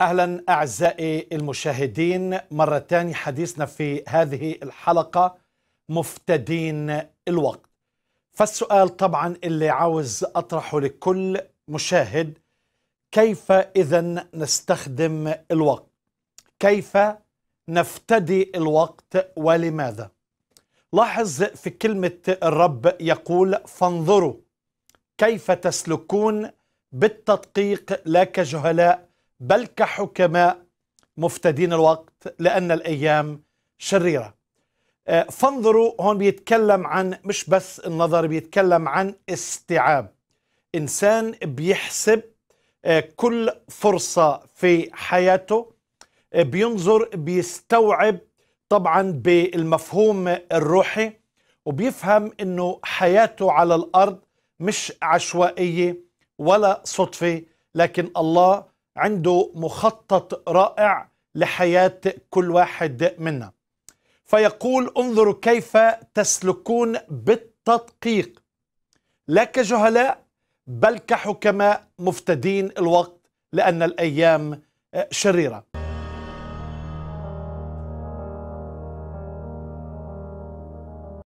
اهلا اعزائي المشاهدين مره ثانيه حديثنا في هذه الحلقه مفتدين الوقت فالسؤال طبعا اللي عاوز اطرحه لكل مشاهد كيف اذا نستخدم الوقت كيف نفتدي الوقت ولماذا لاحظ في كلمه الرب يقول فانظروا كيف تسلكون بالتدقيق لا كجهلاء بل كحكماء مفتدين الوقت لأن الأيام شريرة آه، فانظروا هون بيتكلم عن مش بس النظر بيتكلم عن استيعاب إنسان بيحسب آه، كل فرصة في حياته آه، بينظر بيستوعب طبعا بالمفهوم الروحي وبيفهم انه حياته على الارض مش عشوائيه ولا صدفه لكن الله عنده مخطط رائع لحياة كل واحد منا فيقول انظروا كيف تسلكون بالتدقيق لا كجهلاء بل كحكماء مفتدين الوقت لأن الأيام شريرة